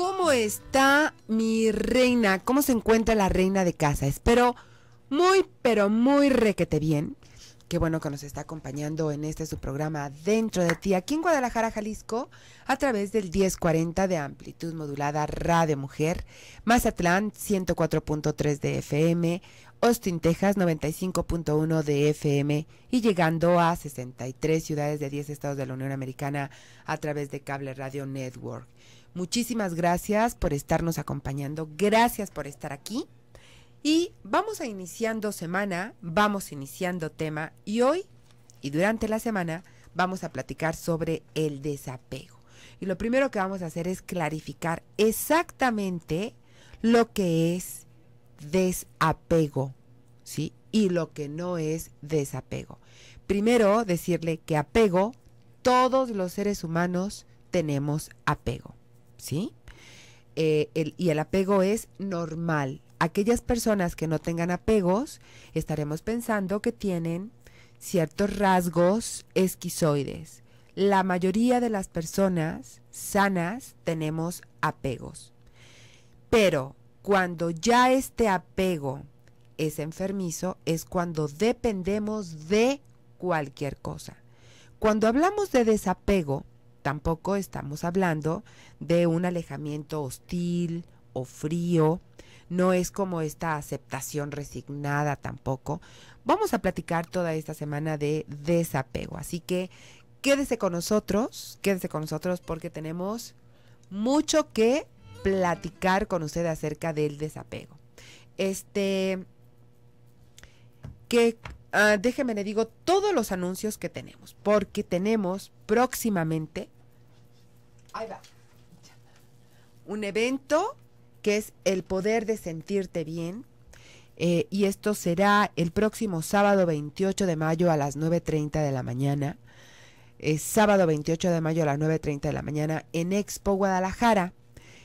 ¿Cómo está mi reina? ¿Cómo se encuentra la reina de casa? Espero muy, pero muy requete bien. Qué bueno que nos está acompañando en este su programa Dentro de ti, aquí en Guadalajara, Jalisco, a través del 1040 de amplitud modulada Radio Mujer, Mazatlán 104.3 de FM, Austin, Texas 95.1 de FM y llegando a 63 ciudades de 10 estados de la Unión Americana a través de Cable Radio Network. Muchísimas gracias por estarnos acompañando, gracias por estar aquí. Y vamos a iniciando semana, vamos iniciando tema y hoy y durante la semana vamos a platicar sobre el desapego. Y lo primero que vamos a hacer es clarificar exactamente lo que es desapego, ¿sí? Y lo que no es desapego. Primero, decirle que apego, todos los seres humanos tenemos apego. ¿sí? Eh, y el apego es normal. Aquellas personas que no tengan apegos, estaremos pensando que tienen ciertos rasgos esquizoides. La mayoría de las personas sanas tenemos apegos. Pero cuando ya este apego es enfermizo, es cuando dependemos de cualquier cosa. Cuando hablamos de desapego, Tampoco estamos hablando de un alejamiento hostil o frío. No es como esta aceptación resignada tampoco. Vamos a platicar toda esta semana de desapego. Así que quédese con nosotros, quédese con nosotros porque tenemos mucho que platicar con usted acerca del desapego. Este, qué Déjenme ah, déjeme le digo todos los anuncios que tenemos, porque tenemos próximamente un evento que es el poder de sentirte bien. Eh, y esto será el próximo sábado 28 de mayo a las 9.30 de la mañana. Eh, sábado 28 de mayo a las 9.30 de la mañana en Expo Guadalajara.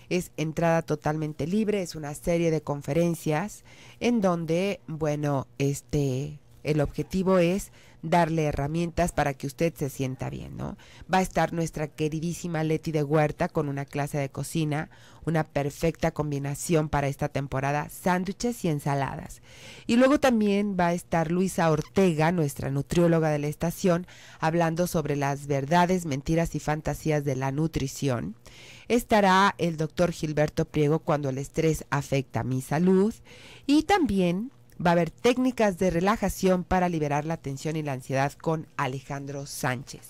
Es entrada totalmente libre, es una serie de conferencias en donde, bueno, este, el objetivo es darle herramientas para que usted se sienta bien, ¿no? Va a estar nuestra queridísima Leti de Huerta con una clase de cocina, una perfecta combinación para esta temporada, sándwiches y ensaladas. Y luego también va a estar Luisa Ortega, nuestra nutrióloga de la estación, hablando sobre las verdades, mentiras y fantasías de la nutrición. Estará el doctor Gilberto Priego cuando el estrés afecta mi salud. Y también va a haber técnicas de relajación para liberar la tensión y la ansiedad con Alejandro Sánchez.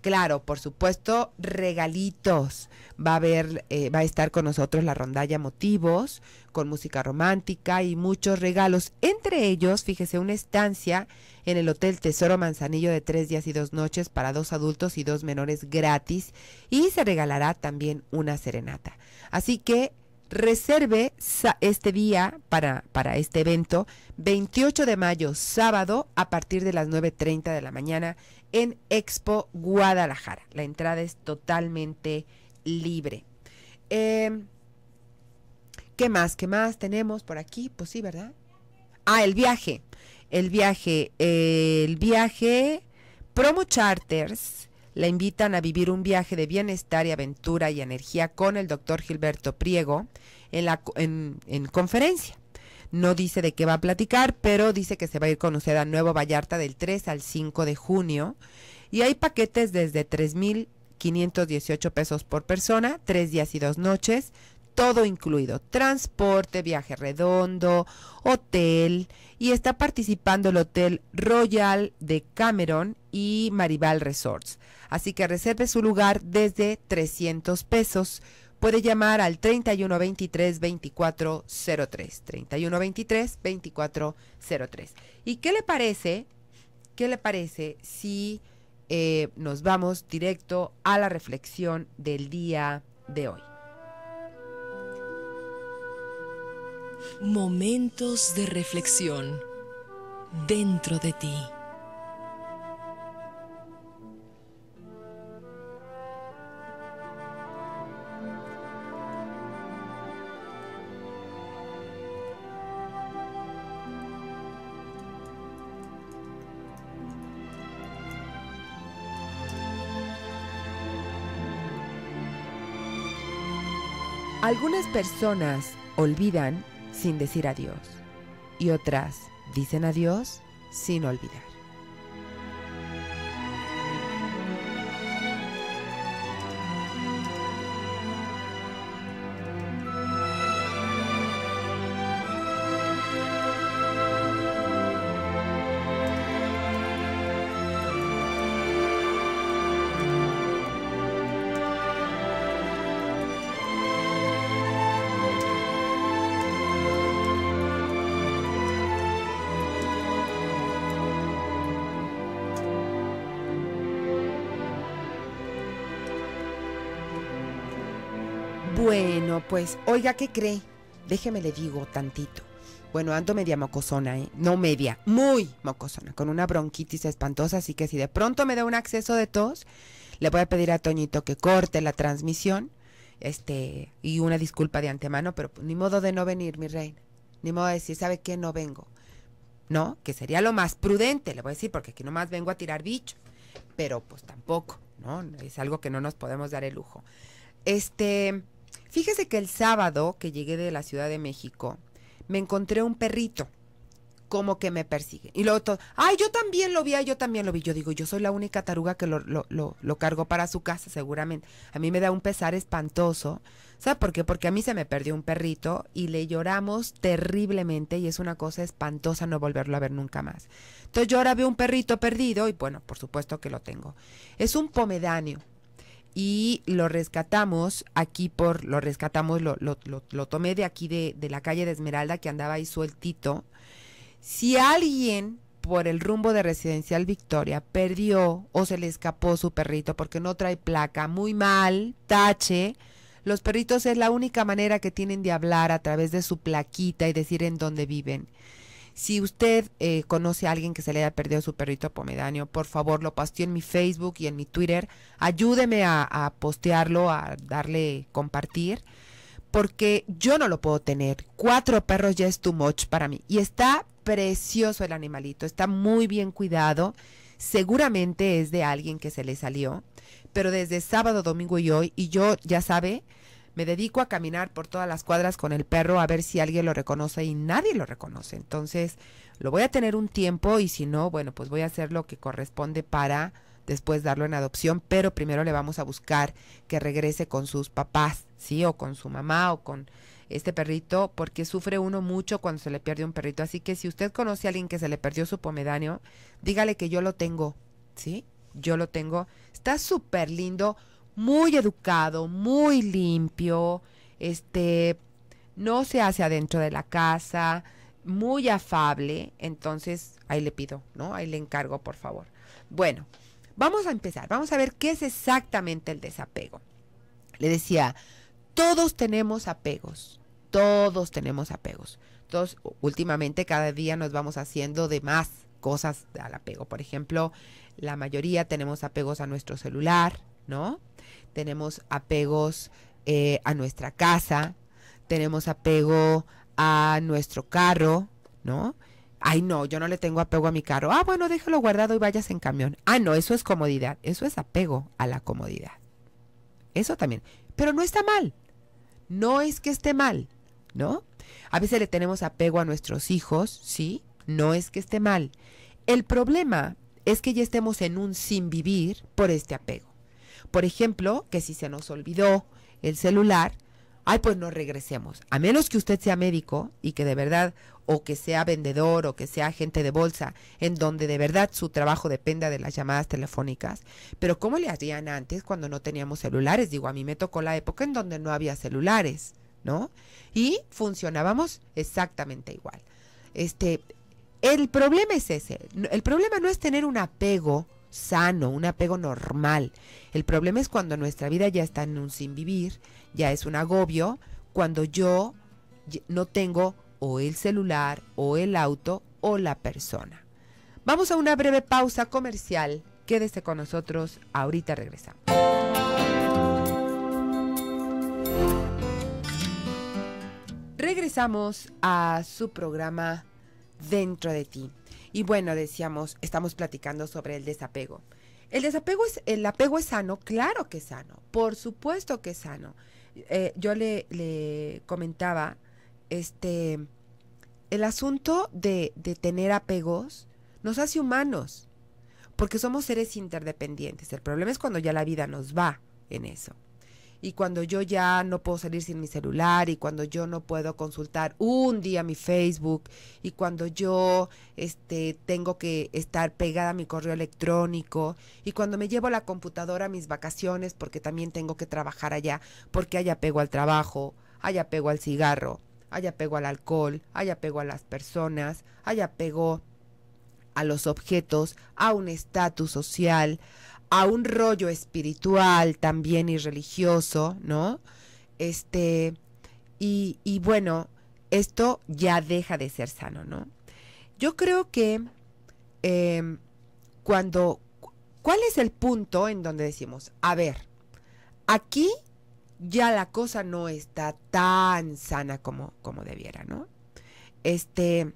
Claro, por supuesto, regalitos. Va a haber, eh, va a estar con nosotros la rondalla Motivos, con música romántica y muchos regalos. Entre ellos, fíjese, una estancia en el Hotel Tesoro Manzanillo de tres días y dos noches para dos adultos y dos menores gratis. Y se regalará también una serenata. Así que Reserve este día para, para este evento, 28 de mayo, sábado, a partir de las 9.30 de la mañana en Expo Guadalajara. La entrada es totalmente libre. Em, ¿Qué más? ¿Qué más tenemos por aquí? Pues sí, ¿verdad? Ah, el viaje. El viaje. el viaje Promo Charters la invitan a vivir un viaje de bienestar y aventura y energía con el doctor Gilberto Priego en, la, en conferencia. No dice de qué va a platicar, pero dice que se va a ir con usted a Nuevo Vallarta del 3 al 5 de junio. Y hay paquetes desde 3.518 pesos por persona, tres días y dos noches, todo incluido, transporte, viaje redondo, hotel, y está participando el Hotel Royal de Cameron y Maribal Resorts. Así que reserve su lugar desde 300 pesos. Puede llamar al 3123-2403. 3123-2403. ¿Y qué le parece? ¿Qué le parece si eh, nos vamos directo a la reflexión del día de hoy? Momentos de reflexión dentro de ti. Algunas personas olvidan sin decir adiós y otras dicen adiós sin olvidar. pues, oiga, ¿qué cree? Déjeme le digo tantito. Bueno, ando media mocosona, ¿eh? No media, muy mocosona, con una bronquitis espantosa, así que si de pronto me da un acceso de tos, le voy a pedir a Toñito que corte la transmisión, este, y una disculpa de antemano, pero pues, ni modo de no venir, mi reina. Ni modo de decir, ¿sabe qué? No vengo. ¿No? Que sería lo más prudente, le voy a decir, porque aquí nomás vengo a tirar bicho. Pero pues tampoco, ¿no? Es algo que no nos podemos dar el lujo. Este, Fíjese que el sábado que llegué de la Ciudad de México, me encontré un perrito, como que me persigue. Y luego todo, ay, yo también lo vi, yo también lo vi. Yo digo, yo soy la única taruga que lo, lo, lo, para su casa, seguramente. A mí me da un pesar espantoso. ¿sabes por qué? Porque a mí se me perdió un perrito y le lloramos terriblemente y es una cosa espantosa no volverlo a ver nunca más. Entonces yo ahora veo un perrito perdido y bueno, por supuesto que lo tengo. Es un pomedáneo y lo rescatamos aquí por, lo rescatamos, lo, lo, lo, tomé de aquí de, de, la calle de Esmeralda que andaba ahí sueltito. Si alguien por el rumbo de Residencial Victoria perdió o se le escapó su perrito porque no trae placa, muy mal, tache. Los perritos es la única manera que tienen de hablar a través de su plaquita y decir en dónde viven. Si usted eh, conoce a alguien que se le haya perdido su perrito pomedaño, por favor lo postee en mi Facebook y en mi Twitter. Ayúdeme a, a postearlo, a darle compartir porque yo no lo puedo tener. Cuatro perros ya es too much para mí. Y está precioso el animalito, está muy bien cuidado. Seguramente es de alguien que se le salió, pero desde sábado, domingo y hoy, y yo ya sabe, me dedico a caminar por todas las cuadras con el perro a ver si alguien lo reconoce y nadie lo reconoce. Entonces, lo voy a tener un tiempo y si no, bueno, pues voy a hacer lo que corresponde para después darlo en adopción, pero primero le vamos a buscar que regrese con sus papás, ¿sí? O con su mamá o con este perrito, porque sufre uno mucho cuando se le pierde un perrito. Así que si usted conoce a alguien que se le perdió su pomedáneo, dígale que yo lo tengo, ¿sí? Yo lo tengo. Está súper lindo muy educado, muy limpio, este, no se hace adentro de la casa, muy afable, entonces ahí le pido, ¿no? Ahí le encargo, por favor. Bueno, vamos a empezar, vamos a ver qué es exactamente el desapego. Le decía, todos tenemos apegos, todos tenemos apegos. Todos, últimamente cada día nos vamos haciendo de más cosas al apego. Por ejemplo, la mayoría tenemos apegos a nuestro celular, ¿no? Tenemos apegos eh, a nuestra casa, tenemos apego a nuestro carro, ¿no? Ay, no, yo no le tengo apego a mi carro. Ah, bueno, déjalo guardado y vayas en camión. Ah, no, eso es comodidad. Eso es apego a la comodidad. Eso también. Pero no está mal. No es que esté mal, ¿no? A veces le tenemos apego a nuestros hijos, ¿sí? No es que esté mal. El problema es que ya estemos en un sin vivir por este apego. Por ejemplo, que si se nos olvidó el celular, ay, pues no regresemos. A menos que usted sea médico y que de verdad, o que sea vendedor, o que sea agente de bolsa, en donde de verdad su trabajo dependa de las llamadas telefónicas. Pero ¿cómo le hacían antes cuando no teníamos celulares? Digo, a mí me tocó la época en donde no había celulares, ¿no? Y funcionábamos exactamente igual. Este, el problema es ese. El problema no es tener un apego sano, un apego normal. El problema es cuando nuestra vida ya está en un sin vivir, ya es un agobio, cuando yo no tengo o el celular o el auto o la persona. Vamos a una breve pausa comercial. Quédese con nosotros, ahorita regresamos. Regresamos a su programa Dentro de ti. Y bueno, decíamos, estamos platicando sobre el desapego. El desapego es, el apego es sano, claro que es sano, por supuesto que es sano. Eh, yo le, le, comentaba, este, el asunto de, de tener apegos nos hace humanos, porque somos seres interdependientes. El problema es cuando ya la vida nos va en eso y cuando yo ya no puedo salir sin mi celular y cuando yo no puedo consultar un día mi Facebook y cuando yo este tengo que estar pegada a mi correo electrónico y cuando me llevo la computadora a mis vacaciones porque también tengo que trabajar allá porque hay apego al trabajo, hay apego al cigarro, hay apego al alcohol, hay apego a las personas, hay apego a los objetos, a un estatus social, a un rollo espiritual también y religioso, ¿no? Este, y, y bueno, esto ya deja de ser sano, ¿no? Yo creo que em, cuando, ¿cuál es el punto en donde decimos, a ver, aquí ya la cosa no está tan sana como, como debiera, ¿no? Este,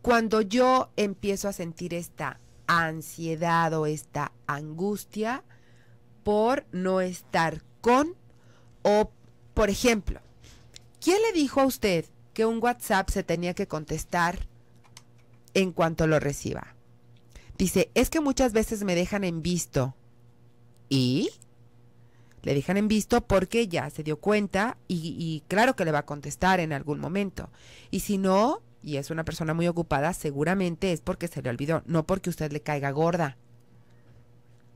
cuando yo empiezo a sentir esta ansiedad o esta angustia por no estar con o, por ejemplo, ¿quién le dijo a usted que un WhatsApp se tenía que contestar en cuanto lo reciba? Dice, es que muchas veces me dejan en visto. ¿Y? Le dejan en visto porque ya se dio cuenta y, y claro que le va a contestar en algún momento. Y si no, y es una persona muy ocupada, seguramente es porque se le olvidó, no porque usted le caiga gorda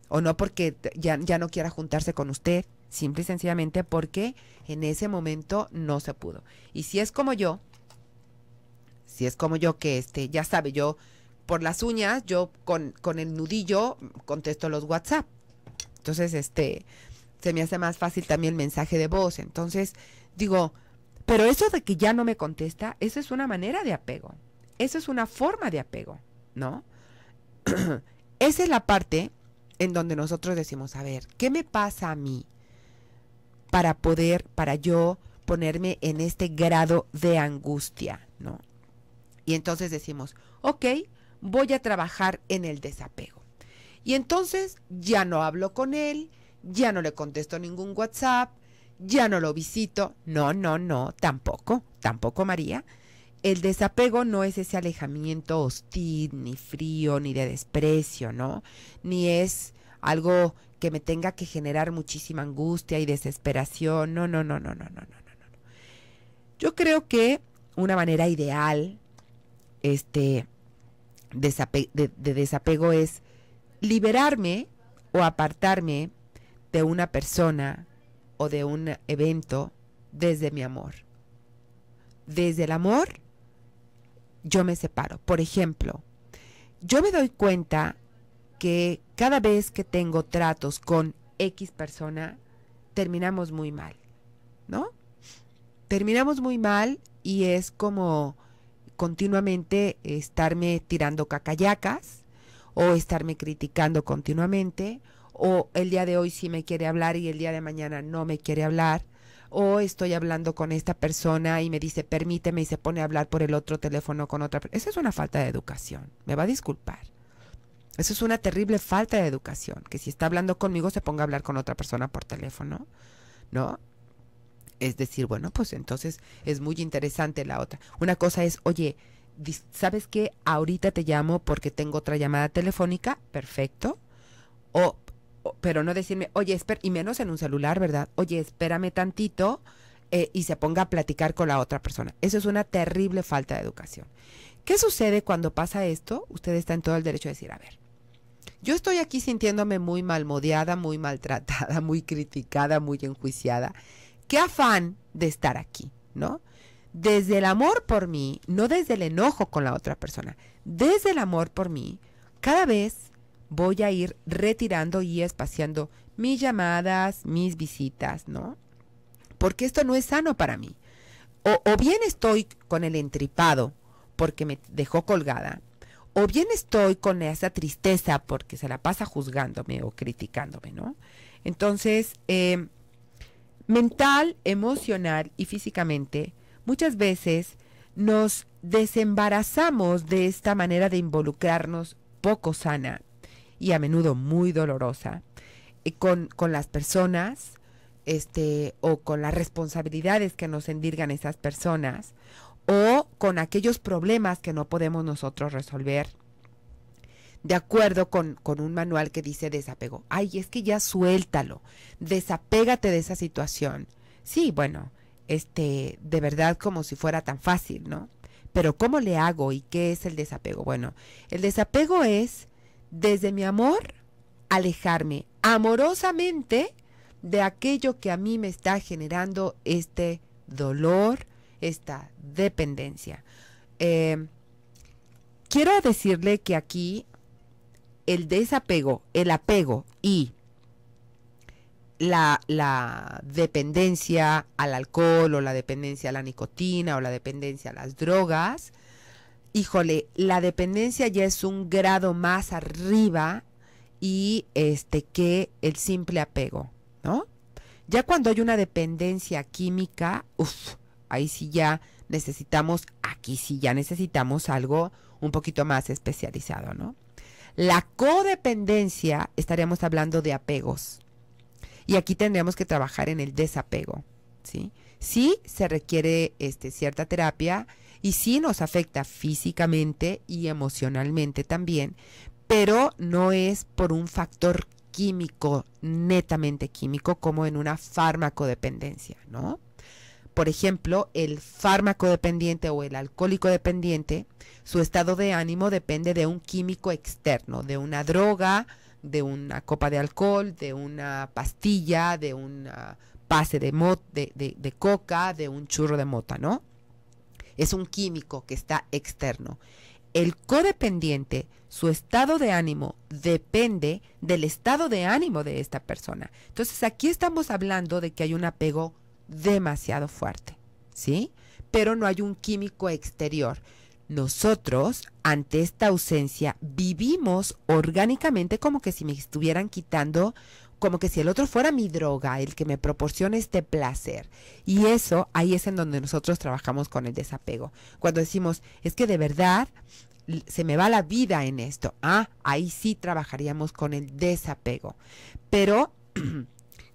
o no porque ya, ya no quiera juntarse con usted, simple y sencillamente porque en ese momento no se pudo. Y si es como yo, si es como yo que este, ya sabe, yo por las uñas, yo con, con el nudillo contesto los WhatsApp. Entonces, este, se me hace más fácil también el mensaje de voz. Entonces, digo, pero eso de que ya no me contesta, eso es una manera de apego. Eso es una forma de apego, ¿no? Esa es la parte en donde nosotros decimos, a ver, ¿qué me pasa a mí para poder, para yo ponerme en este grado de angustia, ¿no? Y entonces decimos, ok, voy a trabajar en el desapego. Y entonces ya no hablo con él, ya no le contesto ningún WhatsApp, ya no lo visito. No, no, no, tampoco, tampoco María. El desapego no es ese alejamiento hostil, ni frío, ni de desprecio, ¿no? Ni es algo que me tenga que generar muchísima angustia y desesperación. No, no, no, no, no, no, no, no. no. Yo creo que una manera ideal este de, de desapego es liberarme o apartarme de una persona o de un evento desde mi amor. Desde el amor, yo me separo. Por ejemplo, yo me doy cuenta que cada vez que tengo tratos con X persona, terminamos muy mal, ¿no? Terminamos muy mal y es como continuamente estarme tirando cacayacas o estarme criticando continuamente o el día de hoy sí me quiere hablar y el día de mañana no me quiere hablar, o estoy hablando con esta persona y me dice permíteme y se pone a hablar por el otro teléfono con otra persona. Esa es una falta de educación, me va a disculpar. Eso es una terrible falta de educación, que si está hablando conmigo se ponga a hablar con otra persona por teléfono, ¿no? Es decir, bueno, pues entonces es muy interesante la otra. Una cosa es, oye, ¿sabes qué? Ahorita te llamo porque tengo otra llamada telefónica, perfecto. O pero no decirme, oye, espera, y menos en un celular, ¿verdad? Oye, espérame tantito eh, y se ponga a platicar con la otra persona. Eso es una terrible falta de educación. ¿Qué sucede cuando pasa esto? Usted está en todo el derecho de decir, a ver, yo estoy aquí sintiéndome muy malmodeada, muy maltratada, muy criticada, muy enjuiciada. Qué afán de estar aquí, ¿no? Desde el amor por mí, no desde el enojo con la otra persona, desde el amor por mí, cada vez voy a ir retirando y espaciando mis llamadas, mis visitas, ¿no? Porque esto no es sano para mí. O, bien estoy con el entripado porque me dejó colgada, o bien estoy con esa tristeza porque se la pasa juzgándome o criticándome, ¿no? Entonces, em, mental, emocional y físicamente, muchas veces nos desembarazamos de esta manera de involucrarnos poco sana y a menudo muy dolorosa eh, con, las personas este, o con las responsabilidades que nos endirgan esas personas o con aquellos problemas que no podemos nosotros resolver de acuerdo con, un manual que dice desapego. Ay, es que ya suéltalo, desapégate de esa situación. Sí, bueno, este, de verdad como si fuera tan fácil, ¿no? Pero ¿cómo le hago y qué es el desapego? Bueno, el desapego es desde mi amor, alejarme amorosamente de aquello que a mí me está generando este dolor, esta dependencia. Em, quiero decirle que aquí el desapego, el apego y la, dependencia al alcohol o la dependencia a la nicotina o la dependencia a las drogas híjole, la dependencia ya es un grado más arriba y este que el simple apego, ¿no? Ya cuando hay una dependencia química, uff, ahí sí ya necesitamos, aquí sí ya necesitamos algo un poquito más especializado, ¿no? La codependencia, estaríamos hablando de apegos. Y aquí tendríamos que trabajar en el desapego, ¿sí? Sí se requiere este, cierta terapia y sí nos afecta físicamente y emocionalmente también, pero no es por un factor químico, netamente químico, como en una farmacodependencia, ¿no? Por ejemplo, el fármaco dependiente o el alcohólico dependiente, su estado de ánimo depende de un químico externo, de una droga, de una copa de alcohol, de una pastilla, de un pase de, de, de, de coca, de un churro de mota, ¿no? es un químico que está externo. El codependiente, su estado de ánimo depende del estado de ánimo de esta persona. Entonces aquí estamos hablando de que hay un apego demasiado fuerte, ¿sí? Pero no hay un químico exterior. Nosotros, ante esta ausencia, vivimos orgánicamente como que si me estuvieran quitando como que si el otro fuera mi droga, el que me proporciona este placer. Y eso ahí es en donde nosotros trabajamos con el desapego. Cuando decimos, es que de verdad se me va la vida en esto. Ah, ahí sí trabajaríamos con el desapego. Pero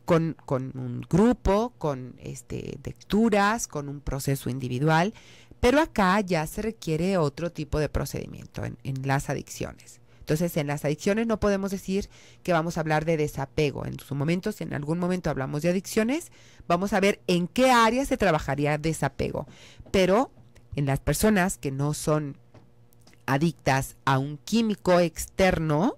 con, un grupo, con este, lecturas, con un proceso individual. Pero acá ya se requiere otro tipo de procedimiento en las adicciones. Entonces, en las adicciones no podemos decir que vamos a hablar de desapego. En su momento, si en algún momento hablamos de adicciones, vamos a ver en qué área se trabajaría desapego. Pero en las personas que no son adictas a un químico externo,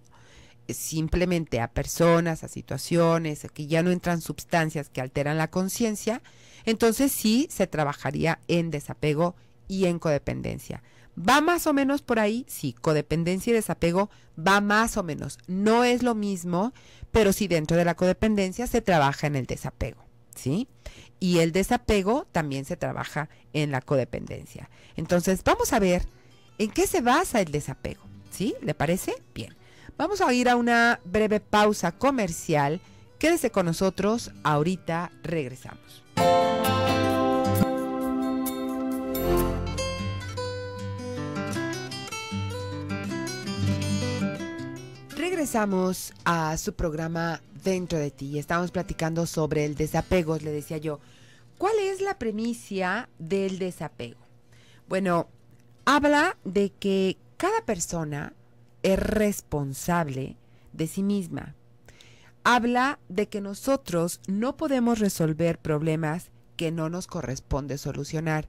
simplemente a personas, a situaciones, que ya no entran sustancias que alteran la conciencia, entonces sí se trabajaría en desapego y en codependencia. Va más o menos por ahí, sí, codependencia y desapego va más o menos. No es lo mismo, pero sí dentro de la codependencia se trabaja en el desapego, ¿sí? Y el desapego también se trabaja en la codependencia. Entonces, vamos a ver en qué se basa el desapego, ¿sí? ¿Le parece? Bien. Vamos a ir a una breve pausa comercial. Quédese con nosotros, ahorita regresamos. regresamos a su programa Dentro de ti. Estamos platicando sobre el desapego, le decía yo. ¿Cuál es la premisa del desapego? Bueno, habla de que cada persona es responsable de sí misma. Habla de que nosotros no podemos resolver problemas que no nos corresponde solucionar.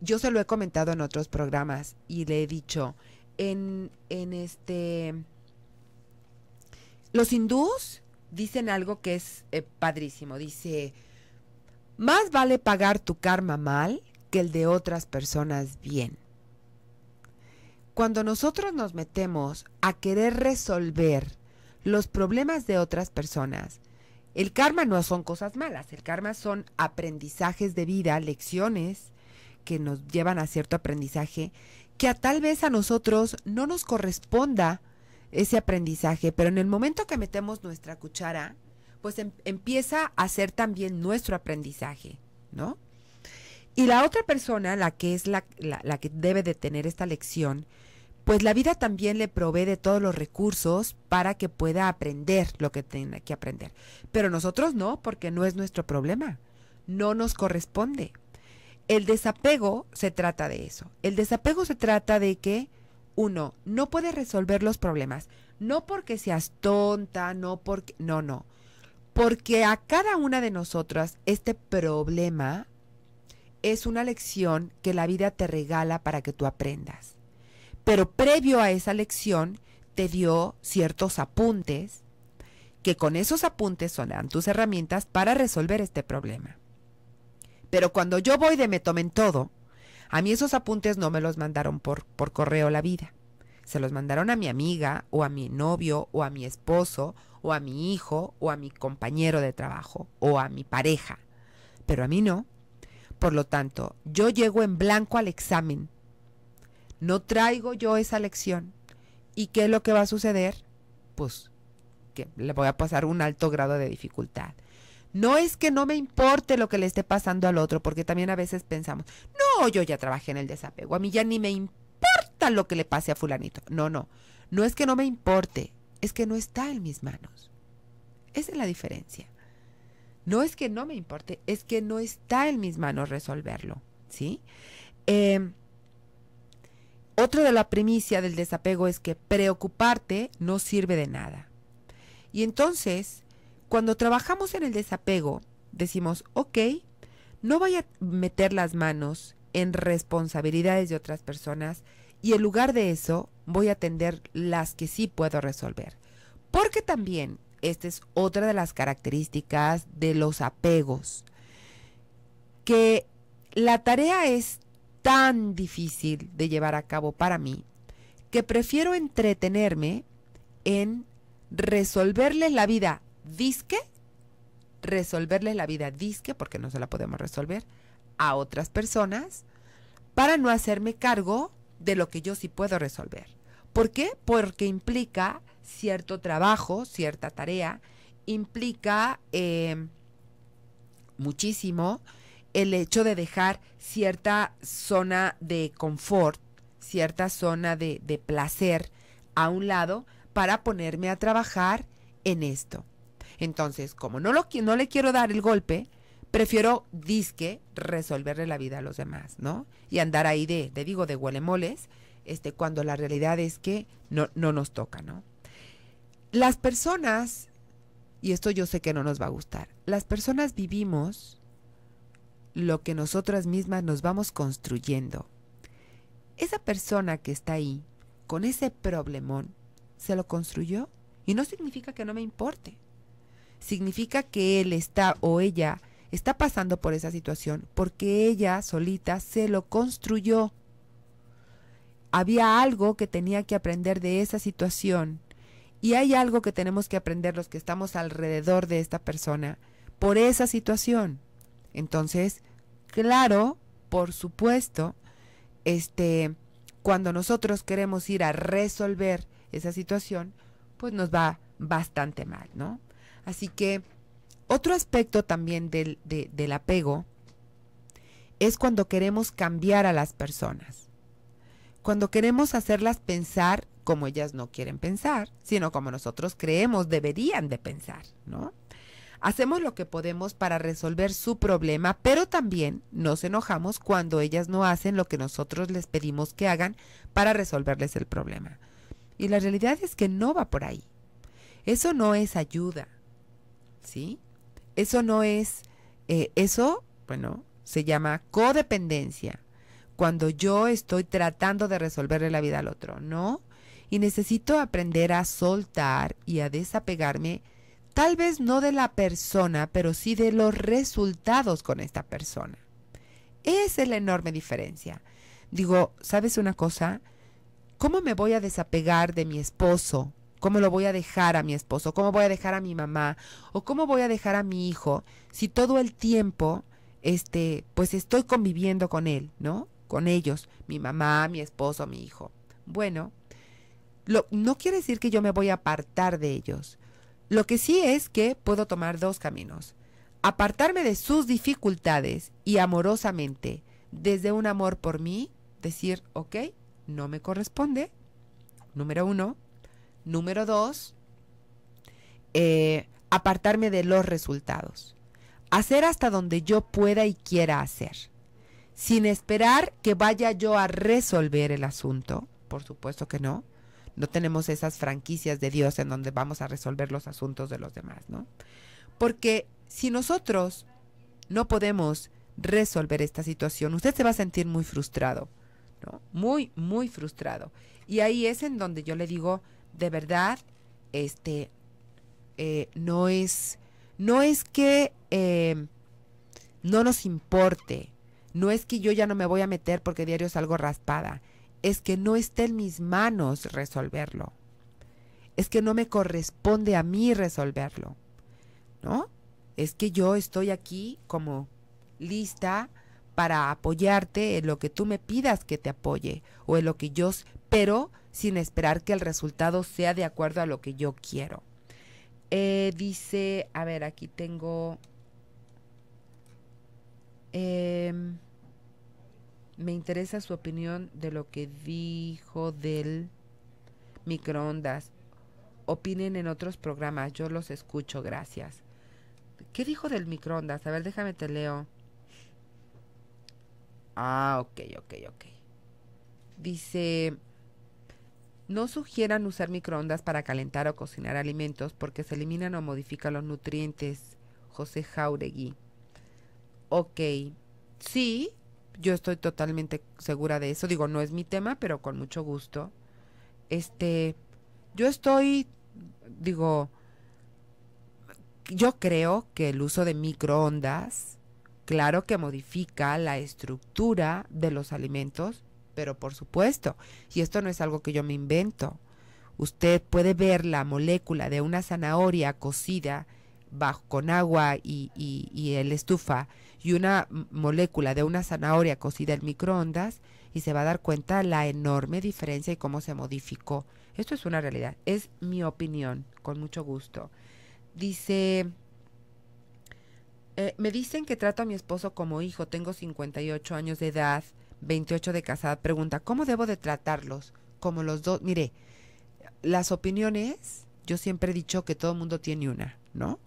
Yo se lo he comentado en otros programas y le he dicho, en, en este los hindús dicen algo que es eh, padrísimo. Dice, más vale pagar tu karma mal que el de otras personas bien. Cuando nosotros nos metemos a querer resolver los problemas de otras personas, el karma no son cosas malas, el karma son aprendizajes de vida, lecciones que nos llevan a cierto aprendizaje que a tal vez a nosotros no nos corresponda ese aprendizaje, pero en el momento que metemos nuestra cuchara, pues em, empieza a ser también nuestro aprendizaje, ¿no? Y la otra persona, la que es la, la, que debe de tener esta lección, pues la vida también le provee de todos los recursos para que pueda aprender lo que tenga que aprender. Pero nosotros no, porque no es nuestro problema, no nos corresponde. El desapego se trata de eso. El desapego se trata de que uno, no puedes resolver los problemas. No porque seas tonta, no porque... No, no. Porque a cada una de nosotras este problema es una lección que la vida te regala para que tú aprendas. Pero previo a esa lección te dio ciertos apuntes que con esos apuntes son tus herramientas para resolver este problema. Pero cuando yo voy de me tomen todo, a mí esos apuntes no me los mandaron por, por correo la vida. Se los mandaron a mi amiga o a mi novio o a mi esposo o a mi hijo o a mi compañero de trabajo o a mi pareja. Pero a mí no. Por lo tanto, yo llego en blanco al examen. No traigo yo esa lección. ¿Y qué es lo que va a suceder? Pues que le voy a pasar un alto grado de dificultad. No es que no me importe lo que le esté pasando al otro, porque también a veces pensamos, no, yo ya trabajé en el desapego, a mí ya ni me importa lo que le pase a fulanito. No, no, no es que no me importe, es que no está en mis manos. Esa es la diferencia. No es que no me importe, es que no está en mis manos resolverlo, ¿sí? Em, otro de la primicia del desapego es que preocuparte no sirve de nada. Y entonces, cuando trabajamos en el desapego, decimos, ok, no voy a meter las manos en responsabilidades de otras personas y en lugar de eso voy a atender las que sí puedo resolver. Porque también, esta es otra de las características de los apegos, que la tarea es tan difícil de llevar a cabo para mí que prefiero entretenerme en resolverle la vida disque resolverle la vida disque, porque no se la podemos resolver, a otras personas para no hacerme cargo de lo que yo sí puedo resolver. ¿Por qué? Porque implica cierto trabajo, cierta tarea, implica eh, muchísimo el hecho de dejar cierta zona de confort, cierta zona de placer a un lado para ponerme a trabajar en esto. Entonces, como no, lo, no le quiero dar el golpe, prefiero disque resolverle la vida a los demás, ¿no? Y andar ahí de, te digo, de huelemoles, este, cuando la realidad es que no, no nos toca, ¿no? Las personas, y esto yo sé que no nos va a gustar, las personas vivimos lo que nosotras mismas nos vamos construyendo. Esa persona que está ahí, con ese problemón, se lo construyó y no significa que no me importe significa que él está o ella está pasando por esa situación porque ella solita se lo construyó. Había algo que tenía que aprender de esa situación y hay algo que tenemos que aprender los que estamos alrededor de esta persona por esa situación. Entonces, claro, por supuesto, este cuando nosotros queremos ir a resolver esa situación, pues nos va bastante mal, ¿no? Así que otro aspecto también del, del apego es cuando queremos cambiar a las personas, cuando queremos hacerlas pensar como ellas no quieren pensar, sino como nosotros creemos deberían de pensar, ¿no? Hacemos lo que podemos para resolver su problema, pero también nos enojamos cuando ellas no hacen lo que nosotros les pedimos que hagan para resolverles el problema. Y la realidad es que no va por ahí. Eso no es ayuda. ¿sí? Eso no es, eh, eso, bueno, se llama codependencia, cuando yo estoy tratando de resolverle la vida al otro, ¿no? Y necesito aprender a soltar y a desapegarme, tal vez no de la persona, pero sí de los resultados con esta persona. Esa es la enorme diferencia. Digo, ¿sabes una cosa? ¿Cómo me voy a desapegar de mi esposo ¿Cómo lo voy a dejar a mi esposo? ¿Cómo voy a dejar a mi mamá? ¿O cómo voy a dejar a mi hijo si todo el tiempo este pues estoy conviviendo con él, ¿no? Con ellos, mi mamá, mi esposo, mi hijo. Bueno, no quiere decir que yo me voy a apartar de ellos. Lo que sí es que puedo tomar dos caminos. Apartarme de sus dificultades y amorosamente, desde un amor por mí, decir, ok, no me corresponde. Número uno, Número dos, eh, apartarme de los resultados. Hacer hasta donde yo pueda y quiera hacer, sin esperar que vaya yo a resolver el asunto, por supuesto que no. No tenemos esas franquicias de Dios en donde vamos a resolver los asuntos de los demás, ¿no? Porque si nosotros no podemos resolver esta situación, usted se va a sentir muy frustrado, ¿no? Muy, muy frustrado. Y ahí es en donde yo le digo, de verdad, este, eh, no es, no es que eh, no nos importe, no es que yo ya no me voy a meter porque diario salgo raspada, es que no está en mis manos resolverlo, es que no me corresponde a mí resolverlo, ¿no? Es que yo estoy aquí como lista para apoyarte en lo que tú me pidas que te apoye o en lo que yo, pero sin esperar que el resultado sea de acuerdo a lo que yo quiero. Eh, dice, a ver, aquí tengo... Em, me interesa su opinión de lo que dijo del microondas. Opinen en otros programas, yo los escucho, gracias. ¿Qué dijo del microondas? A ver, déjame te leo. Ah, ok, ok, ok. Dice, no sugieran usar microondas para calentar o cocinar alimentos porque se eliminan o modifican los nutrientes. José Jauregui. Ok, sí, yo estoy totalmente segura de eso. Digo, no es mi tema, pero con mucho gusto. Este, yo estoy, digo, yo creo que el uso de microondas Claro que modifica la estructura de los alimentos, pero por supuesto, y esto no es algo que yo me invento, usted puede ver la molécula de una zanahoria cocida bajo, con agua y, y el estufa y una molécula de una zanahoria cocida en microondas y se va a dar cuenta la enorme diferencia y cómo se modificó. Esto es una realidad, es mi opinión, con mucho gusto. Dice eh, me dicen que trato a mi esposo como hijo, tengo 58 años de edad, 28 de casada. Pregunta, ¿cómo debo de tratarlos? Como los dos, mire, las opiniones, yo siempre he dicho que todo el mundo tiene una, ¿no?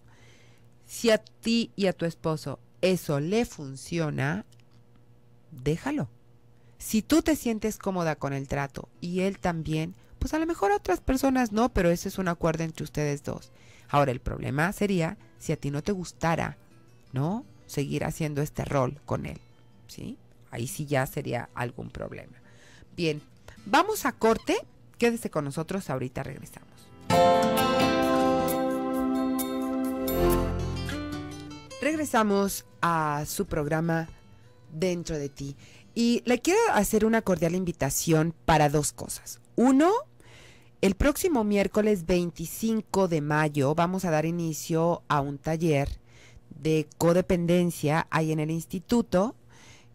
Si a ti y a tu esposo eso le funciona, déjalo. Si tú te sientes cómoda con el trato y él también, pues a lo mejor a otras personas no, pero ese es un acuerdo entre ustedes dos. Ahora, el problema sería si a ti no te gustara ¿no? Seguir haciendo este rol con él, ¿sí? Ahí sí ya sería algún problema. Bien, vamos a corte. Quédese con nosotros, ahorita regresamos. Regresamos a su programa Dentro de ti. Y le quiero hacer una cordial invitación para dos cosas. Uno, el próximo miércoles 25 de mayo vamos a dar inicio a un taller de codependencia hay en el instituto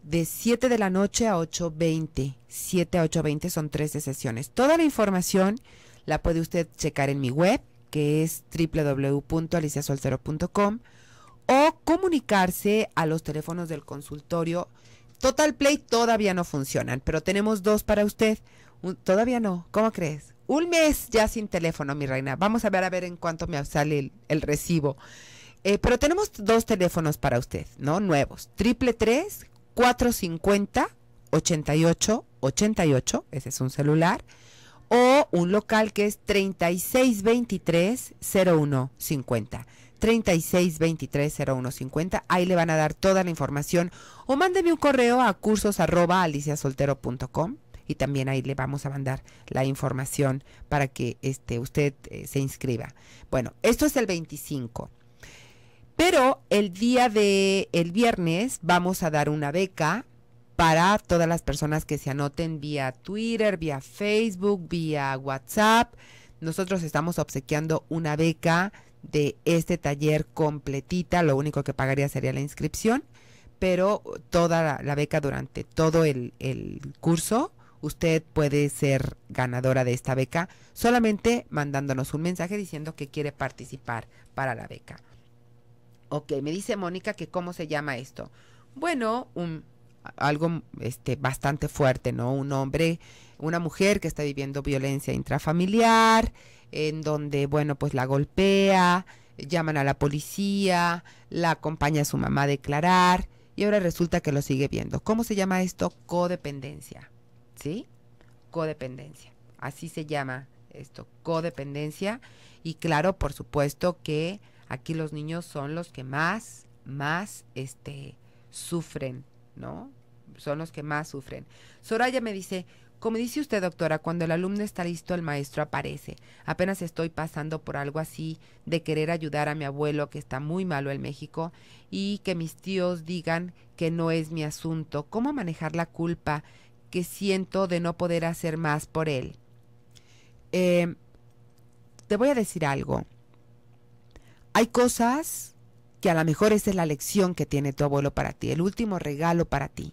de 7 de la noche a 8.20. 7 a 8.20 son 13 sesiones. Toda la información la puede usted checar en mi web, que es www.aliciasolcero.com o comunicarse a los teléfonos del consultorio. Total Play todavía no funcionan, pero tenemos dos para usted. todavía no, ¿cómo crees? Un mes ya sin teléfono, mi reina. Vamos a ver a ver en cuánto me sale el recibo. Eh, pero tenemos dos teléfonos para usted, ¿no? Nuevos. Triple 450 88 88, ese es un celular, o un local que es 3623 0150. 36230150. Ahí le van a dar toda la información o mándeme un correo a cursos arroba aliciasoltero.com y también ahí le vamos a mandar la información para que este, usted eh, se inscriba. Bueno, esto es el 25. Pero el día de el viernes vamos a dar una beca para todas las personas que se anoten vía Twitter, vía Facebook, vía WhatsApp. Nosotros estamos obsequiando una beca de este taller completita. Lo único que pagaría sería la inscripción, pero toda la, beca durante todo el, curso, usted puede ser ganadora de esta beca solamente mandándonos un mensaje diciendo que quiere participar para la beca. Ok, me dice Mónica que cómo se llama esto. Bueno, un algo este bastante fuerte, ¿no? Un hombre, una mujer que está viviendo violencia intrafamiliar, en donde, bueno, pues la golpea, llaman a la policía, la acompaña a su mamá a declarar, y ahora resulta que lo sigue viendo. ¿Cómo se llama esto? Codependencia. ¿Sí? Codependencia. Así se llama esto, codependencia. Y claro, por supuesto que Aquí los niños son los que más, más, este, sufren, ¿no? Son los que más sufren. Soraya me dice, como dice usted, doctora, cuando el alumno está listo, el maestro aparece. Apenas estoy pasando por algo así de querer ayudar a mi abuelo que está muy malo en México y que mis tíos digan que no es mi asunto. ¿Cómo manejar la culpa que siento de no poder hacer más por él? Em, te voy a decir algo. Hay cosas que a lo mejor esa es la lección que tiene tu abuelo para ti, el último regalo para ti,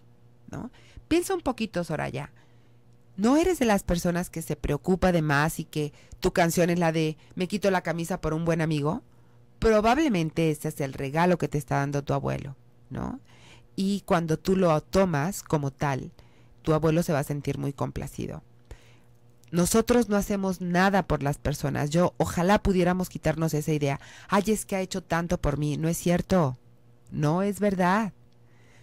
¿no? Piensa un poquito, Soraya. ¿No eres de las personas que se preocupa de más y que tu canción es la de me quito la camisa por un buen amigo? Probablemente ese es el regalo que te está dando tu abuelo, ¿no? Y cuando tú lo tomas como tal, tu abuelo se va a sentir muy complacido. Nosotros no hacemos nada por las personas. Yo ojalá pudiéramos quitarnos esa idea. Ay, es que ha hecho tanto por mí. No es cierto. No es verdad.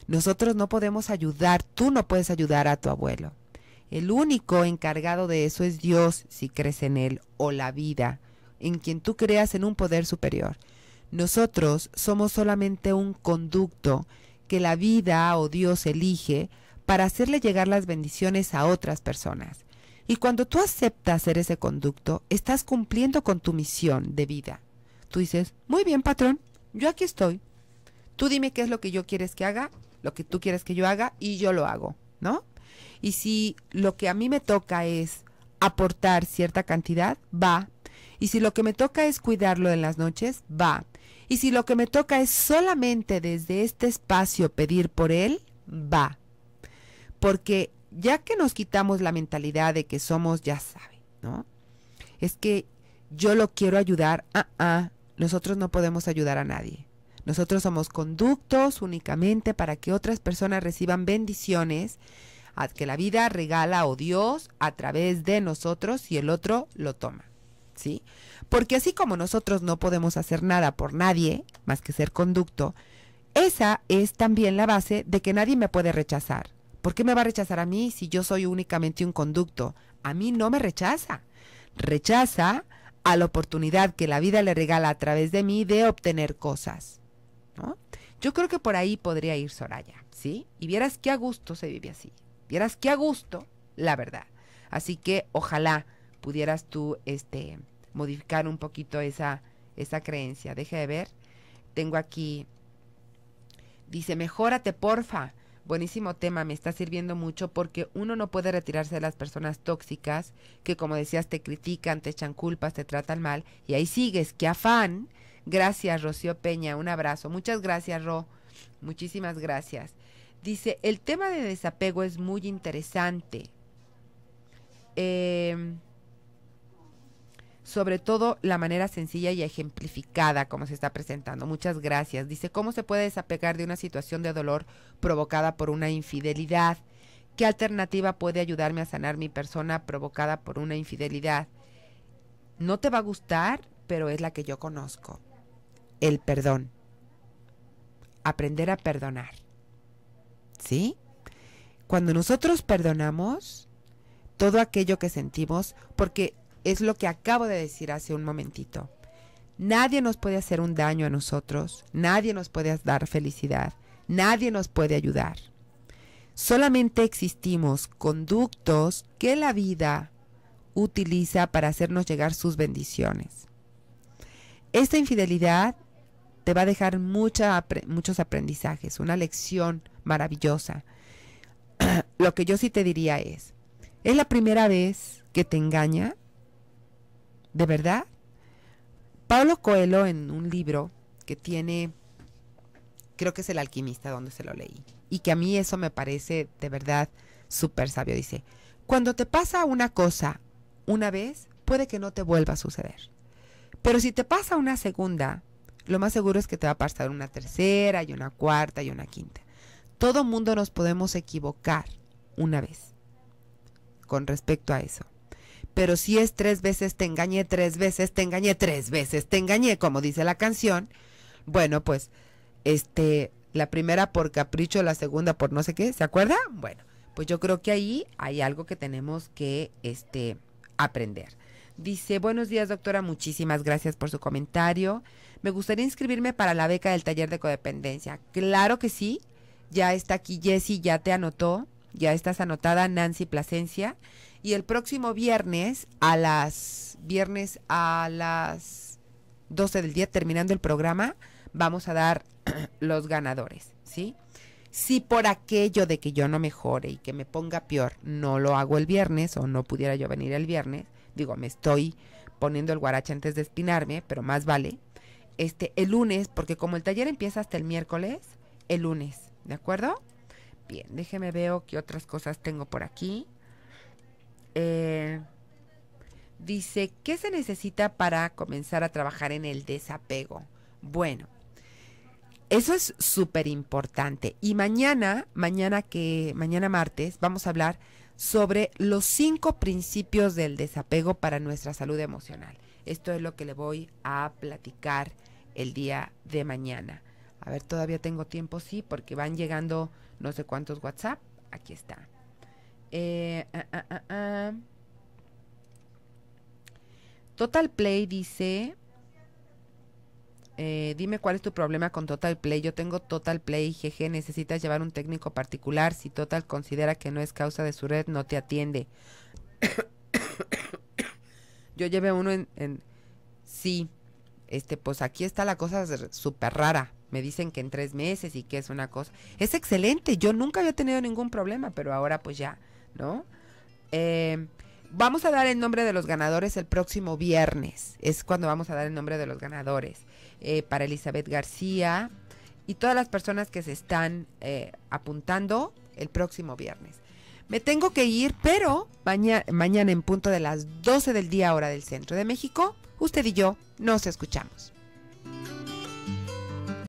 Nosotros no podemos ayudar. Tú no puedes ayudar a tu abuelo. El único encargado de eso es Dios, si crees en Él, o la vida, en quien tú creas en un poder superior. Nosotros somos solamente un conducto que la vida o Dios elige para hacerle llegar las bendiciones a otras personas. Y cuando tú aceptas hacer ese conducto, estás cumpliendo con tu misión de vida. Tú dices, muy bien, patrón, yo aquí estoy. Tú dime qué es lo que yo quieres que haga, lo que tú quieres que yo haga, y yo lo hago, ¿no? Y si lo que a mí me toca es aportar cierta cantidad, va. Y si lo que me toca es cuidarlo en las noches, va. Y si lo que me toca es solamente desde este espacio pedir por él, va. Porque ya que nos quitamos la mentalidad de que somos, ya sabe, ¿no? Es que yo lo quiero ayudar, ah, ah, nosotros no podemos ayudar a nadie. Nosotros somos conductos únicamente para que otras personas reciban bendiciones a que la vida regala o oh Dios a través de nosotros y el otro lo toma. ¿Sí? Porque así como nosotros no podemos hacer nada por nadie más que ser conducto, esa es también la base de que nadie me puede rechazar. ¿Por qué me va a rechazar a mí si yo soy únicamente un conducto? A mí no me rechaza. Rechaza a la oportunidad que la vida le regala a través de mí de obtener cosas. Yo creo que por ahí podría ir Soraya, ¿sí? Y vieras qué a gusto se vive así. Vieras qué a gusto, la verdad. Así que ojalá pudieras tú este, modificar un poquito esa, esa creencia. Deje de ver. Tengo aquí. Dice, mejórate, porfa. Buenísimo tema, me está sirviendo mucho porque uno no puede retirarse de las personas tóxicas que, como decías, te critican, te echan culpas, te tratan mal y ahí sigues, qué afán. Gracias, Rocío Peña, un abrazo. Muchas gracias, Ro. Muchísimas gracias. Dice, el tema de desapego es muy interesante. Eh, sobre todo la manera sencilla y ejemplificada como se está presentando. Muchas gracias. Dice, ¿cómo se puede desapegar de una situación de dolor provocada por una infidelidad? ¿Qué alternativa puede ayudarme a sanar mi persona provocada por una infidelidad? No te va a gustar, pero es la que yo conozco. El perdón. Aprender a perdonar. ¿Sí? Cuando nosotros perdonamos todo aquello que sentimos, porque es lo que acabo de decir hace un momentito. Nadie nos puede hacer un daño a nosotros, nadie nos puede dar felicidad, nadie nos puede ayudar. Solamente existimos conductos que la vida utiliza para hacernos llegar sus bendiciones. Esta infidelidad te va a dejar muchos aprendizajes, una lección maravillosa. Lo que yo sí te diría es, es la primera vez que te engaña, ¿De verdad? Pablo Coelho en un libro que tiene, creo que es El alquimista donde se lo leí, y que a mí eso me parece de verdad súper sabio, dice, cuando te pasa una cosa una vez, puede que no te vuelva a suceder. Pero si te pasa una segunda, lo más seguro es que te va a pasar una tercera y una cuarta y una quinta. Todo mundo nos podemos equivocar una vez con respecto a eso. Pero si es tres veces te engañé, tres veces te engañé, tres veces te engañé, como dice la canción, bueno, pues, este, la primera por capricho, la segunda por no sé qué, ¿se acuerda? Bueno, pues yo creo que ahí hay algo que tenemos que, este, aprender. Dice, buenos días doctora, muchísimas gracias por su comentario. Me gustaría inscribirme para la beca del taller de codependencia. Claro que sí, ya está aquí Jessy, ya te anotó, ya estás anotada Nancy Plasencia y el próximo viernes a las viernes a las 12 del día terminando el programa, vamos a dar los ganadores, ¿sí? Si por aquello de que yo no mejore y que me ponga peor, no lo hago el viernes o no pudiera yo venir el viernes, digo, me estoy poniendo el guarache antes de espinarme, pero más vale. Este, el lunes, porque como el taller empieza hasta el miércoles, el lunes, ¿de acuerdo? Bien, déjeme veo qué otras cosas tengo por aquí. Eh, dice, ¿qué se necesita para comenzar a trabajar en el desapego? Bueno, eso es súper importante. Y mañana, mañana que, mañana martes, vamos a hablar sobre los cinco principios del desapego para nuestra salud emocional. Esto es lo que le voy a platicar el día de mañana. A ver, todavía tengo tiempo, sí, porque van llegando no sé cuántos WhatsApp. Aquí está. Eh, ah, ah, ah, Total Play dice, eh, dime cuál es tu problema con Total Play. Yo tengo Total Play, GG. necesitas llevar un técnico particular. Si Total considera que no es causa de su red, no te atiende. Yo llevé uno en, Sí, este, pues aquí está la cosa súper rara. Me dicen que en tres meses y que es una cosa. Es excelente, yo nunca había tenido ningún problema, pero ahora pues ya ¿no? Em, vamos a dar el nombre de los ganadores el próximo viernes. Es cuando vamos a dar el nombre de los ganadores. Eh, para Elizabeth García y todas las personas que se están eh, apuntando el próximo viernes. Me tengo que ir, pero mañana en punto de las 12 del día hora del centro de México, usted y yo nos escuchamos.